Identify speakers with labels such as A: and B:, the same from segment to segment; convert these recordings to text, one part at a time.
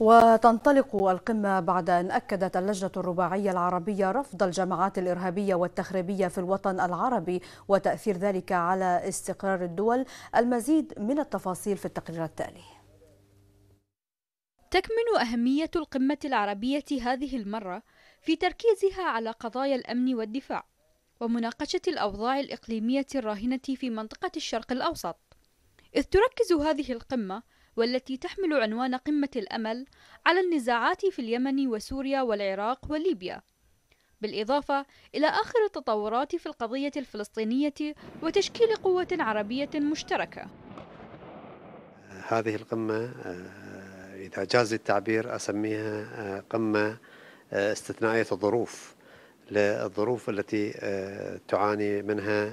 A: وتنطلق القمة بعد أن أكدت اللجنة الرباعية العربية رفض الجماعات الإرهابية والتخريبية في الوطن العربي وتأثير ذلك على استقرار الدول المزيد من التفاصيل في التقرير التالي تكمن أهمية القمة العربية هذه المرة في تركيزها على قضايا الأمن والدفاع ومناقشة الأوضاع الإقليمية الراهنة في منطقة الشرق الأوسط إذ تركز هذه القمة والتي تحمل عنوان قمة الأمل على النزاعات في اليمن وسوريا والعراق وليبيا بالإضافة إلى آخر التطورات في القضية الفلسطينية وتشكيل قوة عربية مشتركة
B: هذه القمة آه، إذا جاز التعبير أسميها آه، قمة آه، استثنائية الظروف للظروف التي تعاني منها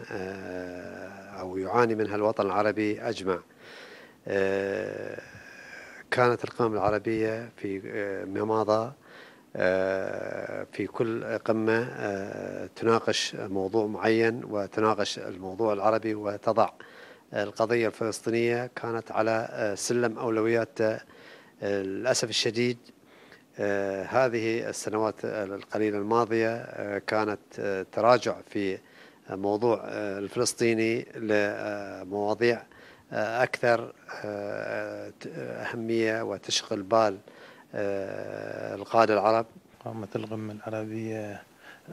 B: أو يعاني منها الوطن العربي أجمع آه، كانت القمم العربية في آه، مضى آه، في كل قمة تناقش موضوع معين وتناقش الموضوع العربي وتضع القضية الفلسطينية كانت على سلم أولويات للأسف الشديد هذه السنوات القليلة الماضية كانت تراجع في موضوع الفلسطيني لمواضيع أكثر آه، أهمية وتشغل بال آه، القادة العرب قامة القمة العربية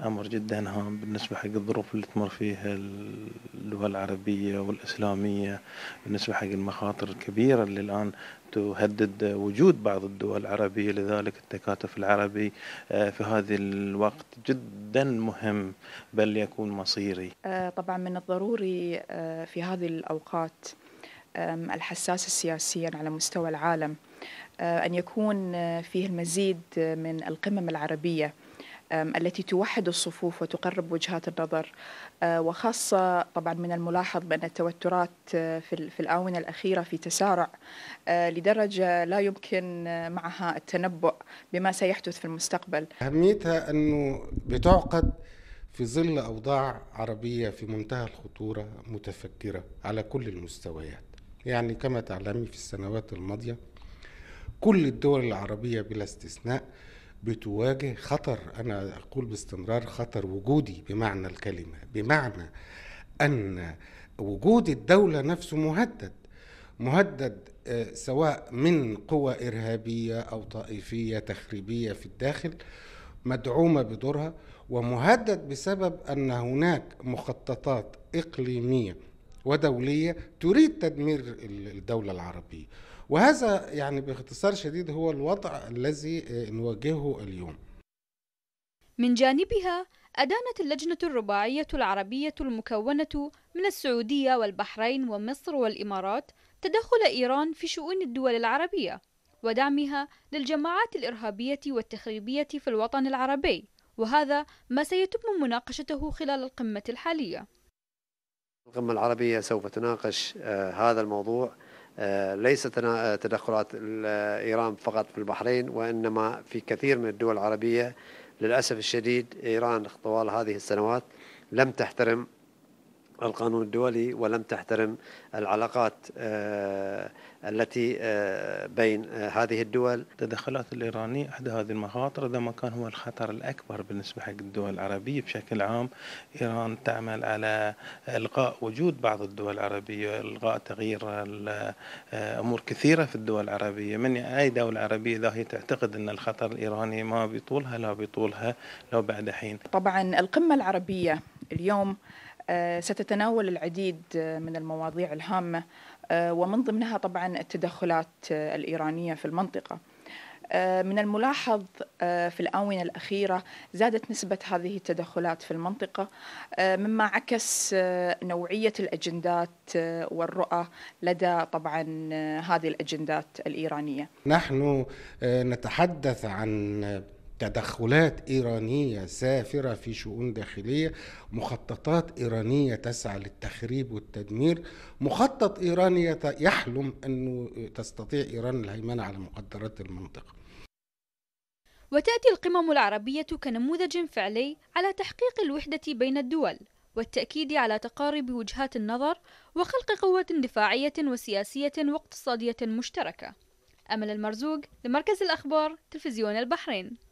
C: أمر جدا هام بالنسبة حق الظروف اللي تمر فيها الدول العربية والإسلامية بالنسبة حق المخاطر الكبيرة اللي الآن تهدد وجود بعض الدول العربية لذلك التكاتف العربي آه، في هذا الوقت جدا مهم بل يكون مصيري
D: طبعا من الضروري في هذه الأوقات الحساسة سياسيا على مستوى العالم أه، أن يكون أه، فيه المزيد أه، من القمم العربية التي توحد الصفوف وتقرب وجهات النظر وخاصة طبعا من الملاحظ بأن التوترات في الآونة الأخيرة في تسارع لدرجة لا يمكن معها التنبؤ بما سيحدث في المستقبل
E: أهميتها أنه بتعقد في ظل أوضاع عربية في منتهى الخطورة متفجرة على كل المستويات يعني كما تعلمي في السنوات الماضية كل الدول العربية بلا استثناء بتواجه خطر أنا أقول باستمرار خطر وجودي بمعنى الكلمة بمعنى أن وجود الدولة نفسه مهدد مهدد آه، سواء من قوى إرهابية أو طائفية تخريبية في الداخل مدعومة بدورها ومهدد بسبب أن هناك مخططات إقليمية ودوليه تريد تدمير الدوله العربيه وهذا يعني باختصار شديد هو الوضع الذي آه، نواجهه اليوم
A: من جانبها أدانت اللجنة الرباعية العربية المكونة من السعودية والبحرين ومصر والإمارات تدخل إيران في شؤون الدول العربية ودعمها للجماعات الإرهابية والتخريبية في الوطن العربي وهذا ما سيتم مناقشته خلال القمة الحالية
B: القمة العربية سوف تناقش آه، هذا الموضوع آه، ليس آه، تدخلات إيران فقط في البحرين وإنما في كثير من الدول العربية للأسف الشديد إيران طوال هذه السنوات لم تحترم القانون الدولي ولم تحترم العلاقات آه، التي آه، بين آه، هذه الدول التدخلات الإيرانية أحد هذه المخاطر إذا ما
C: كان هو الخطر الأكبر بالنسبة حق الدول العربية بشكل عام إيران تعمل على إلغاء وجود بعض الدول العربية إلغاء تغيير أمور كثيرة في الدول العربية من أي دولة عربية إذا هي تعتقد أن الخطر الإيراني ما بيطولها لا بيطولها لو بعد حين
D: طبعا القمة العربية اليوم آه، ستتناول العديد آه، من المواضيع الهامة آه، ومن ضمنها طبعا التدخلات الإيرانية في المنطقة من الملاحظ في الآونة الأخيرة زادت نسبة هذه التدخلات في المنطقة مما عكس نوعية الأجندات والرؤى لدى طبعا هذه الأجندات الإيرانية
E: نحن نتحدث عن تدخلات إيرانية سافرة في شؤون داخلية مخططات إيرانية تسعى للتخريب والتدمير مخطط إيراني يحلم أنه تستطيع إيران الهيمنة على مقدرات المنطقة
A: وتأتي القمم العربية كنموذج فعلي على تحقيق الوحدة بين الدول والتأكيد على تقارب وجهات النظر وخلق قوة دفاعية وسياسية واقتصادية مشتركة أمل المرزوق لمركز الأخبار تلفزيون البحرين